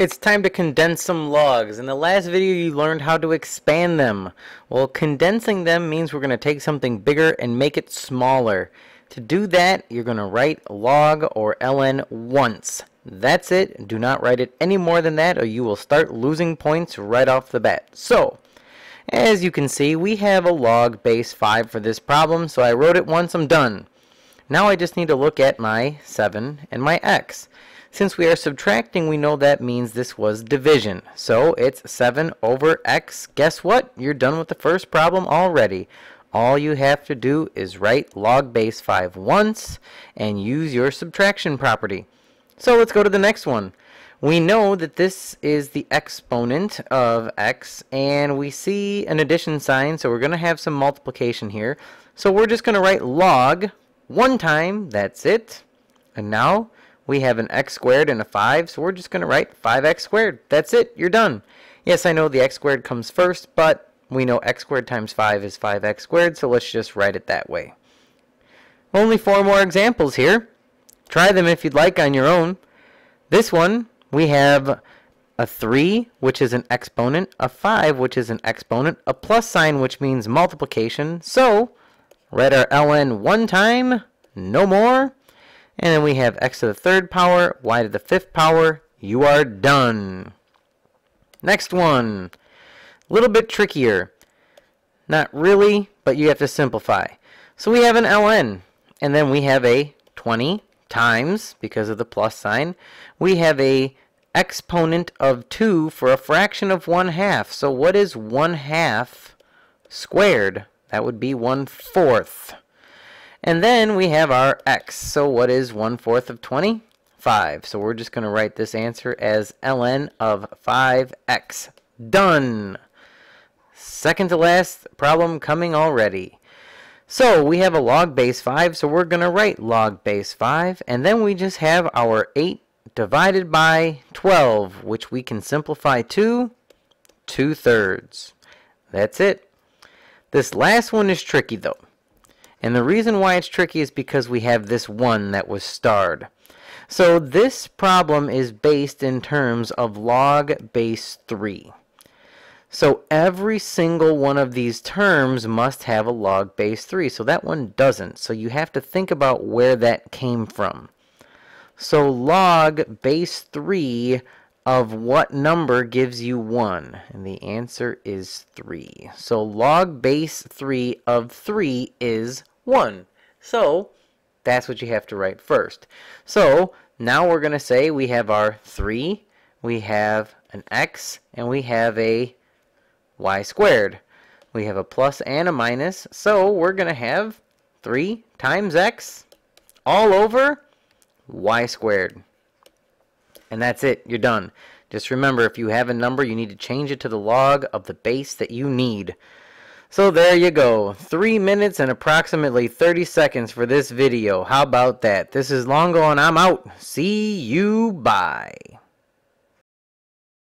It's time to condense some logs. In the last video, you learned how to expand them. Well, condensing them means we're going to take something bigger and make it smaller. To do that, you're going to write log or ln once. That's it. Do not write it any more than that, or you will start losing points right off the bat. So, as you can see, we have a log base 5 for this problem, so I wrote it once, I'm done. Now I just need to look at my 7 and my x. Since we are subtracting, we know that means this was division. So it's 7 over x. Guess what? You're done with the first problem already. All you have to do is write log base 5 once and use your subtraction property. So let's go to the next one. We know that this is the exponent of x, and we see an addition sign, so we're going to have some multiplication here. So we're just going to write log one time, that's it. And now we have an x squared and a 5, so we're just going to write 5x squared. That's it. You're done. Yes, I know the x squared comes first, but we know x squared times 5 is 5x squared, so let's just write it that way. Only four more examples here. Try them if you'd like on your own. This one, we have a 3, which is an exponent, a 5, which is an exponent, a plus sign, which means multiplication. So, write our ln one time, no more. And then we have x to the third power, y to the fifth power. You are done. Next one. A little bit trickier. Not really, but you have to simplify. So we have an ln, and then we have a 20 times, because of the plus sign, we have a exponent of 2 for a fraction of 1 half. So what is 1 half squared? That would be 1 fourth. And then we have our x. So what is 1 fourth of 20? 5. So we're just going to write this answer as ln of 5x. Done. Second to last problem coming already. So we have a log base 5, so we're going to write log base 5. And then we just have our 8 divided by 12, which we can simplify to 2 thirds. That's it. This last one is tricky though. And the reason why it's tricky is because we have this 1 that was starred. So this problem is based in terms of log base 3. So every single one of these terms must have a log base 3. So that one doesn't. So you have to think about where that came from. So log base 3 of what number gives you 1? And the answer is 3. So log base 3 of 3 is 1. So that's what you have to write first. So now we're going to say we have our 3, we have an x, and we have a y squared. We have a plus and a minus, so we're going to have 3 times x all over y squared and that's it. You're done. Just remember, if you have a number, you need to change it to the log of the base that you need. So there you go. 3 minutes and approximately 30 seconds for this video. How about that? This is long gone. I'm out. See you. Bye.